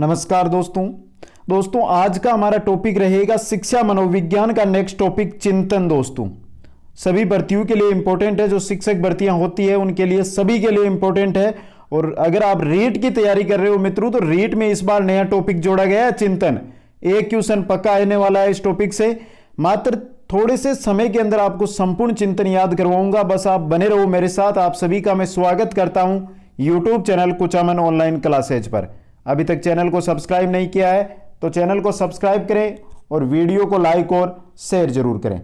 नमस्कार दोस्तों दोस्तों आज का हमारा टॉपिक रहेगा शिक्षा मनोविज्ञान का नेक्स्ट टॉपिक चिंतन दोस्तों सभी भर्तियों के लिए इंपॉर्टेंट है जो शिक्षक भर्तियां होती है उनके लिए सभी के लिए इंपॉर्टेंट है और अगर आप रेट की तैयारी कर रहे हो मित्रों तो रेट में इस बार नया टॉपिक जोड़ा गया है चिंतन एक क्वेश्चन पक्का आने वाला है इस टॉपिक से मात्र थोड़े से समय के अंदर आपको संपूर्ण चिंतन याद करवाऊंगा बस आप बने रहो मेरे साथ आप सभी का मैं स्वागत करता हूं YouTube channel Kuchaman online classes पर अभी तक चैनल को सब्सक्राइब नहीं किया है तो चैनल को सब्सक्राइब करें और वीडियो को लाइक और शेयर जरूर करें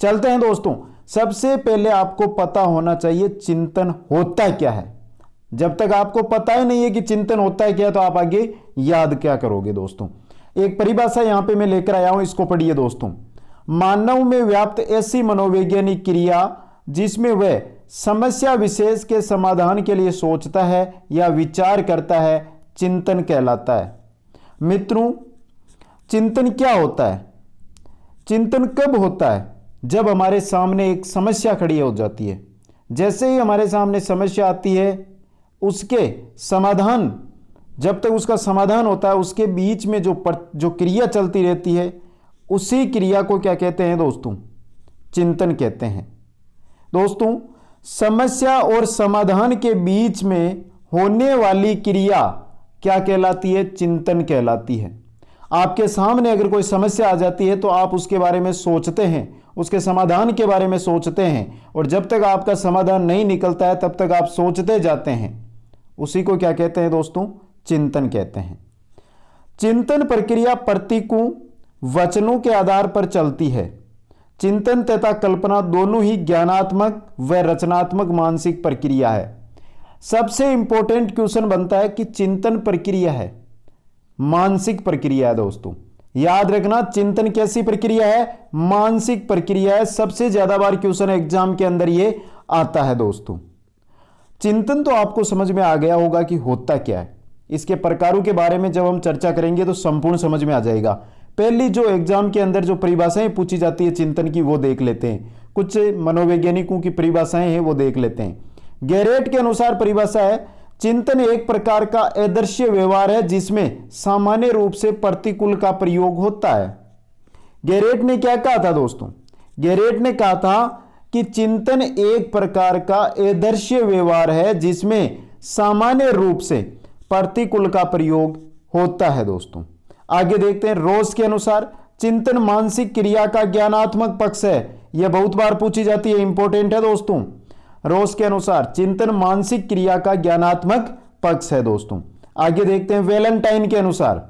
चलते हैं दोस्तों सबसे पहले आपको पता होना चाहिए चिंतन होता क्या है जब तक आपको पता ही नहीं है कि चिंतन होता है क्या तो आप आगे याद क्या करोगे दोस्तों एक परिभाषा यहां पे मैं लेकर आया हूं इसको पढ़िए दोस्तों मानव में व्याप्त ऐसी मनोवैज्ञानिक क्रिया जिसमें वह समस्या विशेष के समाधान के लिए सोचता है या विचार करता है चिंतन कहलाता है मित्रों चिंतन क्या होता है चिंतन कब होता है जब हमारे सामने एक समस्या खड़ी हो जाती है जैसे ही हमारे सामने समस्या आती है उसके समाधान जब तक उसका समाधान होता है उसके बीच में जो पर, जो क्रिया चलती रहती है उसी क्रिया को क्या कहते हैं दोस्तों चिंतन कहते हैं दोस्तों समस्या और समाधान के बीच में होने वाली क्रिया क्या कहलाती है चिंतन कहलाती है आपके सामने अगर कोई समस्या आ जाती है तो आप उसके बारे में सोचते हैं उसके समाधान के बारे में सोचते हैं और जब तक आपका समाधान नहीं निकलता है तब तक आप सोचते जाते हैं उसी को क्या कहते हैं दोस्तों चिंतन कहते हैं चिंतन प्रक्रिया प्रतीकों वचनों के आधार पर चलती है चिंतन तथा कल्पना दोनों ही ज्ञानात्मक व रचनात्मक मानसिक प्रक्रिया है सबसे इंपॉर्टेंट क्वेश्चन बनता है कि चिंतन प्रक्रिया है मानसिक प्रक्रिया है दोस्तों याद रखना चिंतन कैसी प्रक्रिया है मानसिक प्रक्रिया है सबसे ज्यादा बार क्वेश्चन एग्जाम के अंदर ये आता है दोस्तों चिंतन तो आपको समझ में आ गया होगा कि होता क्या है इसके प्रकारों के बारे में जब हम चर्चा करेंगे तो संपूर्ण समझ में आ जाएगा पहली जो एग्जाम के अंदर जो परिभाषाएं पूछी जाती है चिंतन की वो देख लेते हैं कुछ मनोवैज्ञानिकों की परिभाषाएं हैं वो देख लेते हैं गैरेट के अनुसार परिभाषा है चिंतन एक प्रकार का आदर्श व्यवहार है जिसमें सामान्य रूप से प्रतिकूल का प्रयोग होता है गैरेट ने क्या कहा था दोस्तों गैरेट ने कहा था कि चिंतन एक प्रकार का आदर्श व्यवहार है जिसमें सामान्य रूप से प्रतिकूल का प्रयोग होता है दोस्तों आगे देखते हैं रोज के अनुसार चिंतन मानसिक क्रिया का ज्ञानात्मक पक्ष है यह बहुत बार पूछी जाती है इंपॉर्टेंट है दोस्तों रोज के अनुसार चिंतन मानसिक क्रिया का ज्ञानात्मक पक्ष है दोस्तों आगे देखते हैं वेलेंटाइन के अनुसार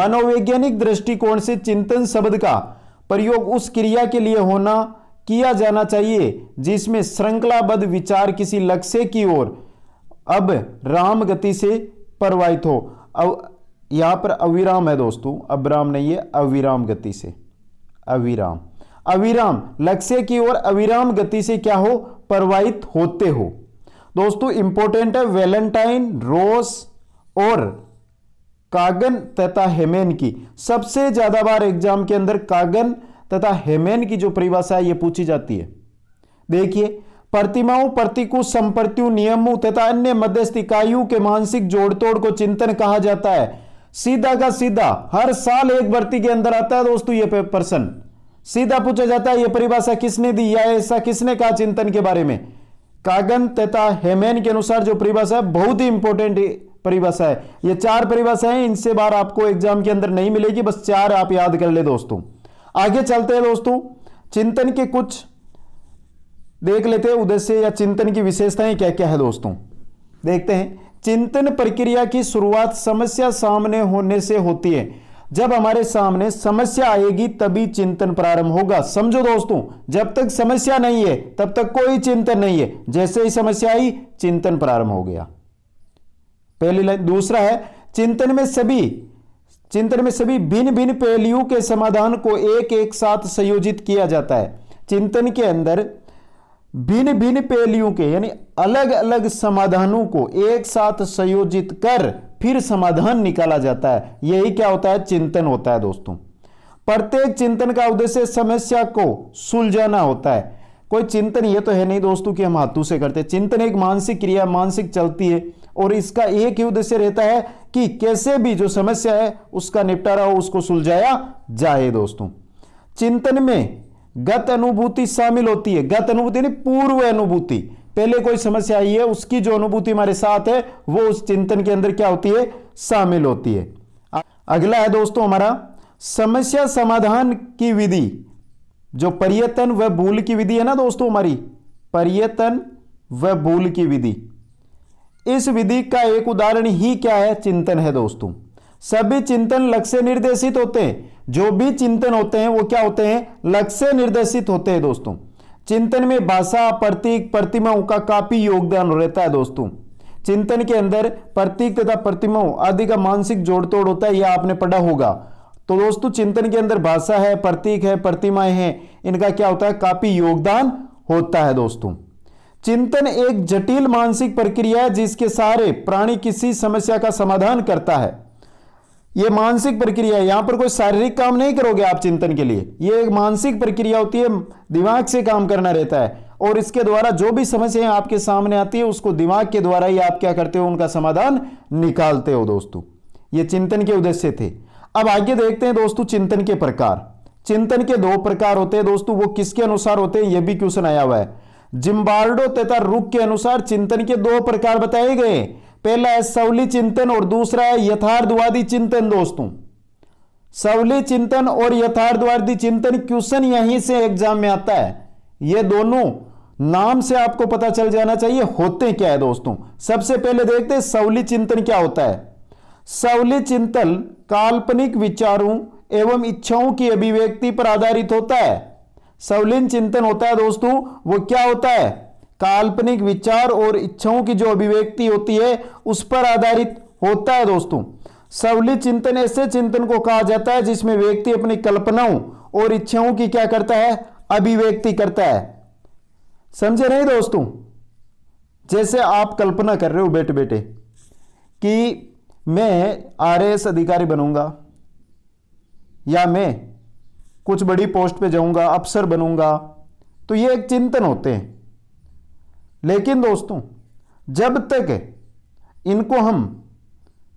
मनोवैज्ञानिक दृष्टिकोण से चिंतन शब्द का प्रयोग उस क्रिया के लिए होना किया जाना चाहिए जिसमें श्रृंखलाबद्ध विचार किसी लक्ष्य की ओर अब राम गति से प्रवाहित हो अब यहां पर अविराम है दोस्तों अब राम नहीं है अविराम गति से अविराम अविराम लक्ष्य की ओर अविराम गति से क्या हो प्रवाहित होते हो दोस्तों इंपॉर्टेंट है वेलेंटाइन रोस और कागन तथा हेमेन की सबसे ज्यादा बार एग्जाम के अंदर कागन तथा हेमेन की जो परिभाषा है ये पूछी जाती है देखिए प्रतिमाओं प्रतीकों संप्रत्यु नियमों तथा अन्य मध्यस्थ इकाइयों के मानसिक जोड़तोड़ को चिंतन कहा जाता है सीधा का सीधा हर साल एक भर्ती के अंदर आता है दोस्तों ये प्रश्न सीधा पूछा जाता है यह परिभाषा किसने दी या ऐसा किसने कहा चिंतन के बारे में कागन तथा हेमेन के अनुसार जो परिभाषा है बहुत ही इंपॉर्टेंट परिभाषा है ये चार है इनसे बार आपको एग्जाम के अंदर नहीं मिलेगी बस चार आप याद कर ले दोस्तों आगे चलते हैं दोस्तों चिंतन के कुछ देख लेते हैं उद्देश्य या चिंतन की विशेषताएं क्या क्या है दोस्तों देखते हैं चिंतन प्रक्रिया की शुरुआत समस्या सामने होने से होती है जब हमारे सामने समस्या आएगी तभी चिंतन प्रारंभ होगा समझो दोस्तों जब तक समस्या नहीं है तब तक कोई चिंतन नहीं है जैसे ही समस्या आई चिंतन प्रारंभ हो गया पहली लाइन दूसरा है चिंतन में सभी चिंतन में सभी भिन्न भिन्न पहलुओं के समाधान को एक एक साथ संयोजित किया जाता है चिंतन के अंदर भिन्न भिन्न पहलियों के यानी अलग अलग समाधानों को एक साथ संयोजित कर फिर समाधान निकाला जाता है यही क्या होता है चिंतन होता है दोस्तों प्रत्येक चिंतन का उद्देश्य समस्या को सुलझाना होता है कोई चिंतन ये तो है नहीं दोस्तों कि हम हाथों से करते चिंतन एक मानसिक क्रिया मानसिक चलती है और इसका एक ही उद्देश्य रहता है कि कैसे भी जो समस्या है उसका निपटारा हो उसको सुलझाया जाए दोस्तों चिंतन में गत अनुभूति शामिल होती है गत अनुभूति नहीं पूर्व अनुभूति पहले कोई समस्या आई है उसकी जो अनुभूति हमारे साथ है वो उस चिंतन के अंदर क्या होती है शामिल होती है अगला है दोस्तों हमारा समस्या समाधान की विधि जो पर्यटन व भूल की विधि है ना दोस्तों हमारी पर्यतन व भूल की विधि इस विधि का एक उदाहरण ही क्या है चिंतन है दोस्तों सभी चिंतन लक्ष्य निर्देशित होते हैं जो भी चिंतन होते हैं वो क्या होते हैं लक्ष्य निर्देशित होते हैं दोस्तों चिंतन में भाषा प्रतीक प्रतिमाओं का काफी योगदान रहता है दोस्तों चिंतन के अंदर प्रतीक तथा प्रतिमाओं आदि का मानसिक जोड़ तोड़ होता है यह आपने पढ़ा होगा तो दोस्तों चिंतन के अंदर भाषा है प्रतीक है प्रतिमाएं हैं इनका क्या होता है काफी योगदान होता है दोस्तों चिंतन एक जटिल मानसिक प्रक्रिया है जिसके सहारे प्राणी किसी समस्या का समाधान करता है ये मानसिक प्रक्रिया है यहां पर कोई शारीरिक काम नहीं करोगे आप चिंतन के लिए ये एक मानसिक प्रक्रिया होती है दिमाग से काम करना रहता है और इसके द्वारा जो भी समस्याएं आपके सामने आती है उसको दिमाग के द्वारा ही आप क्या करते हो उनका समाधान निकालते हो दोस्तों ये चिंतन के उद्देश्य थे अब आगे देखते हैं दोस्तों चिंतन के प्रकार चिंतन के दो प्रकार होते हैं दोस्तों वो किसके अनुसार होते हैं यह भी क्वेश्चन आया हुआ है जिम्बार्डो तथा रुख के अनुसार चिंतन के दो प्रकार बताए गए पहला है सवली चिंतन और दूसरा है यथार्थवादी चिंतन दोस्तों सवली चिंतन और यथार्थवादी चिंतन क्वेश्चन यहीं से एग्जाम में आता है ये दोनों नाम से आपको पता चल जाना चाहिए होते क्या है दोस्तों सबसे पहले देखते हैं सवली चिंतन क्या होता है सवली चिंतन काल्पनिक विचारों एवं इच्छाओं की अभिव्यक्ति पर आधारित होता है सवलीन चिंतन होता है दोस्तों वो क्या होता है काल्पनिक विचार और इच्छाओं की जो अभिव्यक्ति होती है उस पर आधारित होता है दोस्तों सवलित चिंतन ऐसे चिंतन को कहा जाता है जिसमें व्यक्ति अपनी कल्पनाओं और इच्छाओं की क्या करता है अभिव्यक्ति करता है समझे नहीं दोस्तों जैसे आप कल्पना कर रहे हो बेटे बेटे कि मैं आरएएस अधिकारी बनूंगा या मैं कुछ बड़ी पोस्ट पे जाऊंगा अफसर बनूंगा तो ये एक चिंतन होते हैं लेकिन दोस्तों जब तक इनको हम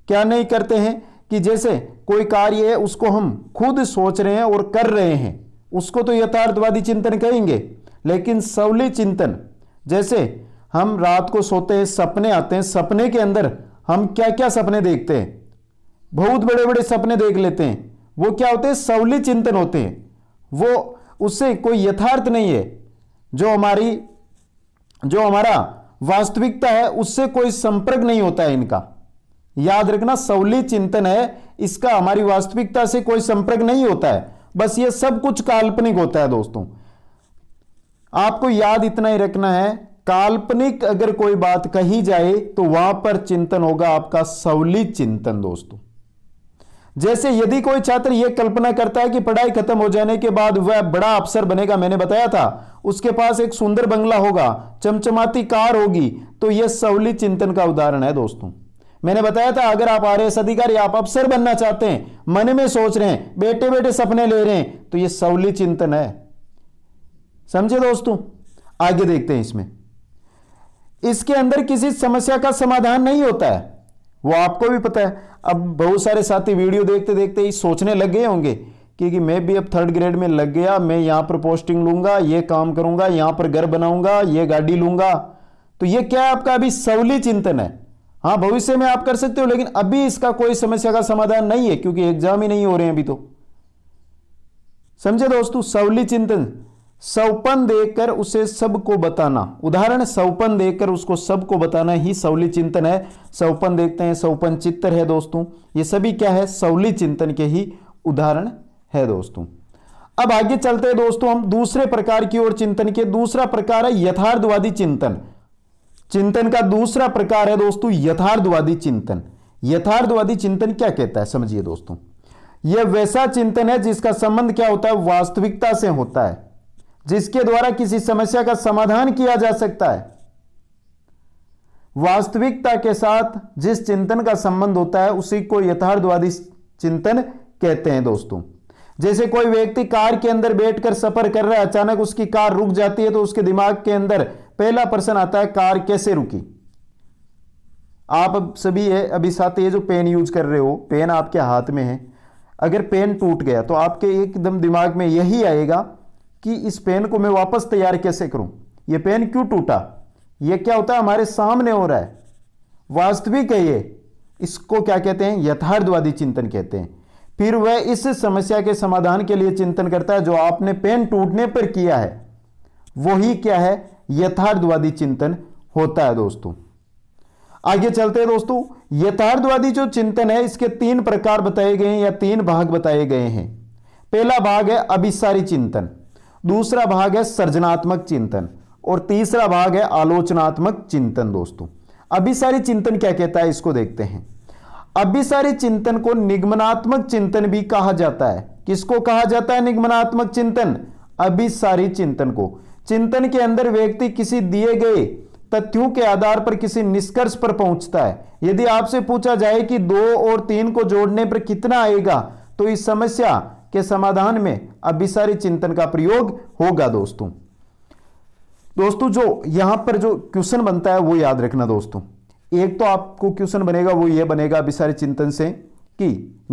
क्या नहीं करते हैं कि जैसे कोई कार्य है उसको हम खुद सोच रहे हैं और कर रहे हैं उसको तो यथार्थवादी चिंतन कहेंगे लेकिन सवली चिंतन जैसे हम रात को सोते हैं सपने आते हैं सपने के अंदर हम क्या क्या सपने देखते हैं बहुत बड़े बड़े सपने देख लेते हैं वो क्या होते हैं सवली चिंतन होते हैं वो उससे कोई यथार्थ नहीं है जो हमारी जो हमारा वास्तविकता है उससे कोई संपर्क नहीं होता है इनका याद रखना सवली चिंतन है इसका हमारी वास्तविकता से कोई संपर्क नहीं होता है बस ये सब कुछ काल्पनिक होता है दोस्तों आपको याद इतना ही रखना है काल्पनिक अगर कोई बात कही जाए तो वहां पर चिंतन होगा आपका सवली चिंतन दोस्तों जैसे यदि कोई छात्र यह कल्पना करता है कि पढ़ाई खत्म हो जाने के बाद वह बड़ा अफसर बनेगा मैंने बताया था उसके पास एक सुंदर बंगला होगा चमचमाती कार होगी तो यह सवली चिंतन का उदाहरण है दोस्तों मैंने बताया था अगर आप आर एस अधिकारी आप अफसर बनना चाहते हैं मन में सोच रहे हैं बेटे बेटे सपने ले रहे हैं तो यह सवली चिंतन है समझे दोस्तों आगे देखते हैं इसमें इसके अंदर किसी समस्या का समाधान नहीं होता है वो आपको भी पता है अब बहुत सारे साथी वीडियो देखते देखते ही सोचने लग गए होंगे कि मैं भी अब थर्ड ग्रेड में लग गया मैं यहाँ पर पोस्टिंग लूंगा ये काम करूंगा यहाँ पर घर बनाऊंगा ये गाड़ी लूंगा तो ये क्या आपका अभी सवली चिंतन है हाँ भविष्य में आप कर सकते हो लेकिन अभी इसका कोई समस्या का समाधान नहीं है क्योंकि एग्जाम ही नहीं हो रहे हैं अभी तो समझे दोस्तों सवली चिंतन सौपन देकर उसे सबको बताना उदाहरण सौपन देकर उसको सबको बताना ही सौली चिंतन है सौपन देखते हैं सौपन चित्तर है दोस्तों ये सभी क्या है सौली चिंतन के ही उदाहरण है दोस्तों अब आगे चलते हैं दोस्तों हम दूसरे प्रकार की ओर चिंतन के दूसरा प्रकार है यथार्थवादी चिंतन चिंतन का दूसरा प्रकार है दोस्तों यथार्थवादी चिंतन यथार्थवादी चिंतन क्या कहता है समझिए दोस्तों यह वैसा चिंतन है जिसका संबंध क्या होता है वास्तविकता से होता है जिसके द्वारा किसी समस्या का समाधान किया जा सकता है वास्तविकता के साथ जिस चिंतन का संबंध होता है उसी को यथार्थवादी चिंतन कहते हैं दोस्तों जैसे कोई व्यक्ति कार के अंदर बैठकर सफर कर रहा है अचानक उसकी कार रुक जाती है तो उसके दिमाग के अंदर पहला प्रश्न आता है कार कैसे रुकी आप अब सभी है अभी साथ ये जो पेन यूज कर रहे हो पेन आपके हाथ में है अगर पेन टूट गया तो आपके एकदम दिमाग में यही आएगा कि इस पेन को मैं वापस तैयार कैसे करूं यह पेन क्यों टूटा यह क्या होता है हमारे सामने हो रहा है वास्तविक है ये इसको क्या कहते हैं यथार्थवादी चिंतन कहते हैं फिर वह इस समस्या के समाधान के लिए चिंतन करता है जो आपने पेन टूटने पर किया है वही क्या है यथार्थवादी चिंतन होता है दोस्तों आगे चलते हैं दोस्तों यथार्थवादी जो चिंतन है इसके तीन प्रकार बताए गए हैं या तीन भाग बताए गए हैं पहला भाग है अभिसारी चिंतन दूसरा भाग है सर्जनात्मक चिंतन और तीसरा भाग है आलोचनात्मक चिंतन दोस्तों अभी सारी चिंतन क्या कहता है इसको देखते हैं अभी सारी चिंतन को निगमनात्मक चिंतन भी कहा जाता है किसको कहा जाता है निगमनात्मक चिंतन अभी सारी चिंतन को चिंतन के अंदर व्यक्ति किसी दिए गए तथ्यों के आधार पर किसी निष्कर्ष पर पहुंचता है यदि आपसे पूछा जाए कि दो और तीन को जोड़ने पर कितना आएगा तो इस समस्या के समाधान में अभिसारी चिंतन का प्रयोग होगा दोस्तों दोस्तों जो यहां पर जो क्वेश्चन बनता है वो याद रखना दोस्तों एक तो आपको क्वेश्चन बनेगा वो ये बनेगा अभिसारी चिंतन से कि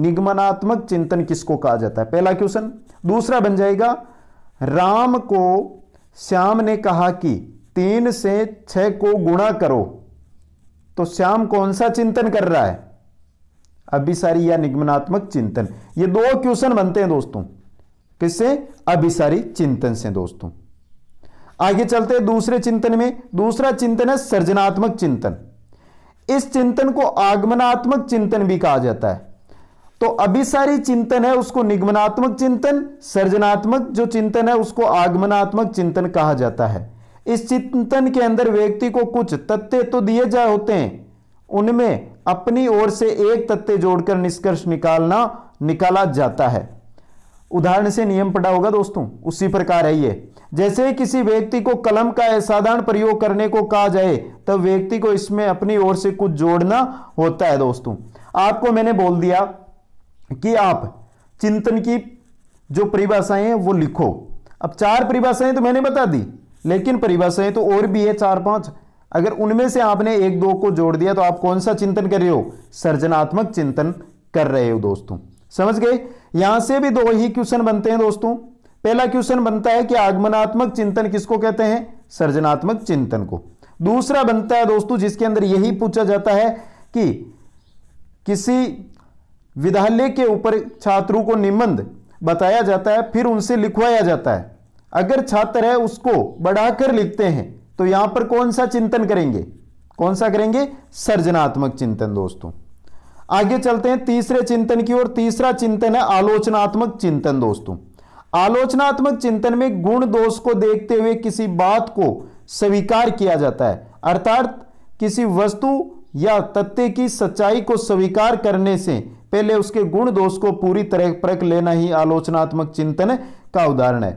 निगमनात्मक चिंतन किसको कहा जाता है पहला क्वेश्चन दूसरा बन जाएगा राम को श्याम ने कहा कि तीन से छह को गुणा करो तो श्याम कौन सा चिंतन कर रहा है अभिसारी या निगमनात्मक चिंतन ये दो क्वेश्चन बनते हैं दोस्तों किससे अभिसारी चिंतन से दोस्तों आगे चलते हैं दूसरे चिंतन में दूसरा चिंतन है सृजनात्मक चिंतन इस चिंतन को आगमनात्मक चिंतन भी कहा जाता है तो अभिसारी चिंतन है उसको निगमनात्मक चिंतन सृजनात्मक जो चिंतन है उसको आगमनात्मक चिंतन कहा जाता है इस चिंतन के अंदर व्यक्ति को कुछ तथ्य तो दिए जाए होते हैं उनमें अपनी ओर से एक तथ्य जोड़कर निष्कर्ष निकालना निकाला जाता है उदाहरण से नियम पढ़ा होगा दोस्तों उसी प्रकार है ये जैसे किसी व्यक्ति को कलम का असाधारण प्रयोग करने को कहा जाए तब व्यक्ति को इसमें अपनी ओर से कुछ जोड़ना होता है दोस्तों आपको मैंने बोल दिया कि आप चिंतन की जो परिभाषाएं हैं वो लिखो अब चार परिभाषाएं तो मैंने बता दी लेकिन परिभाषाएं तो और भी है चार पांच अगर उनमें से आपने एक दो को जोड़ दिया तो आप कौन सा चिंतन कर रहे हो सर्जनात्मक चिंतन कर रहे हो दोस्तों समझ गए यहां से भी दो ही क्वेश्चन बनते हैं दोस्तों पहला क्वेश्चन बनता है कि आगमनात्मक चिंतन किसको कहते हैं सर्जनात्मक चिंतन को दूसरा बनता है दोस्तों जिसके अंदर यही पूछा जाता है कि किसी विद्यालय के ऊपर छात्रों को निबंध बताया जाता है फिर उनसे लिखवाया जाता है अगर छात्र है उसको बढ़ाकर लिखते हैं तो यहां पर कौन सा चिंतन करेंगे कौन सा करेंगे सर्जनात्मक चिंतन दोस्तों आगे चलते हैं तीसरे चिंतन की ओर तीसरा चिंतन है आलोचनात्मक चिंतन दोस्तों आलोचनात्मक चिंतन में गुण दोष को देखते हुए किसी बात को स्वीकार किया जाता है अर्थात किसी वस्तु या तथ्य की सच्चाई को स्वीकार करने से पहले उसके गुण दोष को पूरी तरह परख लेना ही आलोचनात्मक चिंतन का उदाहरण है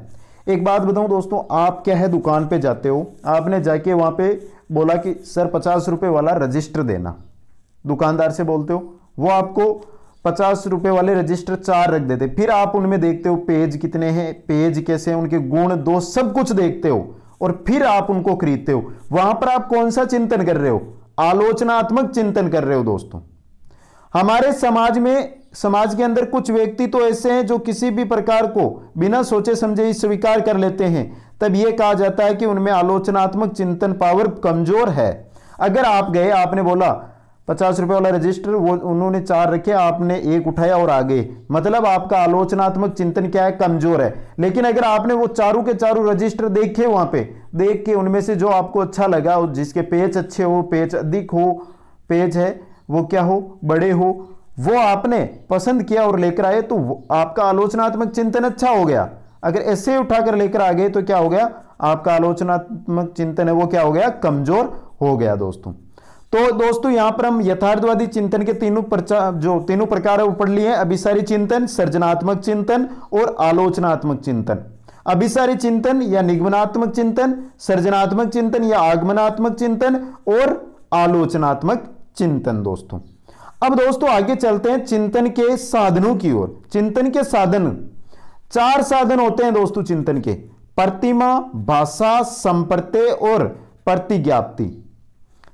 एक बात बताऊं दोस्तों आप क्या है दुकान पे जाते हो आपने जाके वहाँ पे बोला कि सर पचास रुपये वाला रजिस्टर देना दुकानदार से बोलते हो वो आपको पचास रुपये वाले रजिस्टर चार रख देते फिर आप उनमें देखते हो पेज कितने हैं पेज कैसे हैं उनके गुण दो सब कुछ देखते हो और फिर आप उनको खरीदते हो वहां पर आप कौन सा चिंतन कर रहे हो आलोचनात्मक चिंतन कर रहे हो दोस्तों हमारे समाज में समाज के अंदर कुछ व्यक्ति तो ऐसे हैं जो किसी भी प्रकार को बिना सोचे समझे ही स्वीकार कर लेते हैं तब यह कहा जाता है कि उनमें आलोचनात्मक चिंतन पावर कमजोर है अगर आप गए आपने बोला पचास रुपए वाला रजिस्टर वो उन्होंने चार रखे आपने एक उठाया और आगे मतलब आपका आलोचनात्मक चिंतन क्या है कमजोर है लेकिन अगर आपने वो चारों के चारों रजिस्टर देखे वहां पे देख के उनमें से जो आपको अच्छा लगा जिसके पेज अच्छे हो पेज अधिक हो पेज है वो क्या हो बड़े हो वो आपने पसंद किया और लेकर आए तो आपका आलोचनात्मक चिंतन अच्छा हो गया अगर ऐसे उठाकर लेकर आ गए तो क्या हो गया आपका आलोचनात्मक चिंतन है वो क्या हो गया कमजोर हो गया दोस्तों तो दोस्तों यहां पर हम यथार्थवादी चिंतन के तीनों प्रचार जो तीनों प्रकार है वो पढ़ लिए अभिसारी चिंतन सृजनात्मक चिंतन और आलोचनात्मक चिंतन अभिसारी चिंतन या निगमनात्मक चिंतन सृजनात्मक चिंतन या आगमनात्मक चिंतन और आलोचनात्मक चिंतन दोस्तों अब दोस्तों आगे चलते हैं चिंतन के साधनों की ओर चिंतन के साधन चार साधन होते हैं दोस्तों चिंतन के प्रतिमा भाषा संप्रत्य और प्रतिज्ञाप्ति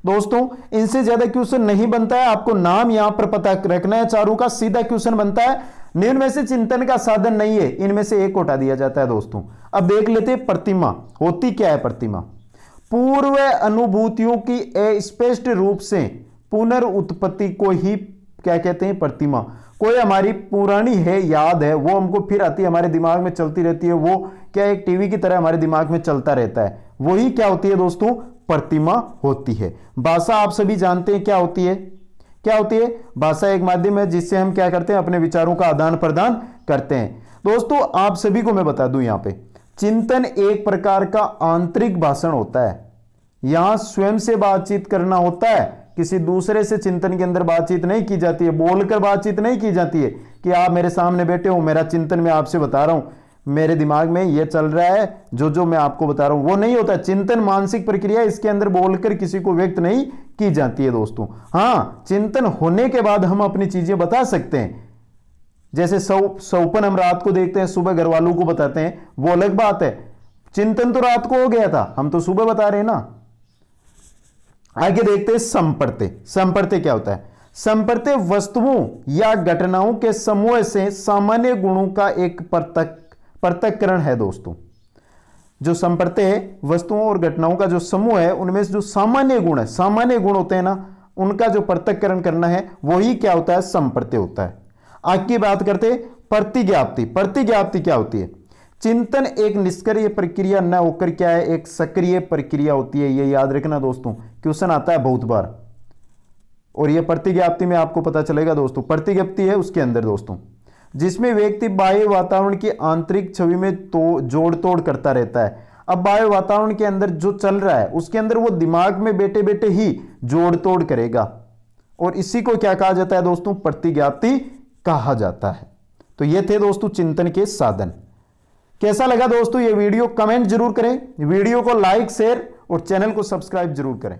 दोस्तों इनसे ज्यादा क्वेश्चन नहीं बनता है आपको नाम यहां पर पता रखना है चारों का सीधा क्वेश्चन बनता है निम्न में से चिंतन का साधन नहीं है इनमें से एक उठा दिया जाता है दोस्तों अब देख लेते हैं प्रतिमा होती क्या है प्रतिमा पूर्व अनुभूतियों की स्पष्ट रूप से पुनर्उत्पत्ति को ही क्या कहते हैं प्रतिमा कोई हमारी पुरानी है याद है वो हमको फिर आती है हमारे दिमाग में चलती रहती है वो क्या एक टीवी की तरह हमारे दिमाग में चलता रहता है वही क्या होती है दोस्तों प्रतिमा होती है भाषा आप सभी जानते हैं क्या होती है क्या होती है भाषा एक माध्यम है जिससे हम क्या करते हैं अपने विचारों का आदान प्रदान करते हैं दोस्तों आप सभी को मैं बता दूं यहां पे चिंतन एक प्रकार का आंतरिक भाषण होता है यहां स्वयं से बातचीत करना होता है किसी दूसरे से चिंतन के अंदर बातचीत नहीं की जाती है बोलकर बातचीत नहीं की जाती है कि आप मेरे सामने बैठे हो मेरा चिंतन मैं आपसे बता रहा हूं मेरे दिमाग में यह चल रहा है जो जो मैं आपको बता रहा हूं वो नहीं होता चिंतन मानसिक प्रक्रिया इसके अंदर बोलकर किसी को व्यक्त नहीं की जाती है दोस्तों हां चिंतन होने के बाद हम अपनी चीजें बता सकते हैं जैसे सौ सौपन हम रात को देखते हैं सुबह घर वालों को बताते हैं वो अलग बात है चिंतन तो रात को हो गया था हम तो सुबह बता रहे हैं ना आगे देखते हैं संपर्ते संपर्ते क्या होता है संपर्ते वस्तुओं या घटनाओं के समूह से सामान्य गुणों का एक परतक परतकरण है दोस्तों जो संपर्ते है वस्तुओं और घटनाओं का जो समूह है उनमें से जो सामान्य गुण है सामान्य गुण होते हैं ना उनका जो प्रत्यकरण करना है वही क्या होता है संपर्ते होता है आगे की बात करते प्रतिज्ञाप्ति प्रतिज्ञाप्ति क्या होती है चिंतन एक निष्क्रिय प्रक्रिया न होकर क्या है एक सक्रिय प्रक्रिया होती है ये याद रखना दोस्तों क्वेश्चन आता है बहुत बार और यह प्रतिज्ञाप्ति में आपको पता चलेगा दोस्तों प्रतिज्ञप्ति है उसके अंदर दोस्तों जिसमें व्यक्ति बाह्य वातावरण की आंतरिक छवि में तो जोड़ तोड़ करता रहता है अब बाह्य वातावरण के अंदर जो चल रहा है उसके अंदर वो दिमाग में बैठे बैठे ही जोड़ तोड़ करेगा और इसी को क्या कहा जाता है दोस्तों प्रतिज्ञाप्ति कहा जाता है तो ये थे दोस्तों चिंतन के साधन कैसा लगा दोस्तों ये वीडियो कमेंट जरूर करें वीडियो को लाइक शेयर और चैनल को सब्सक्राइब जरूर करें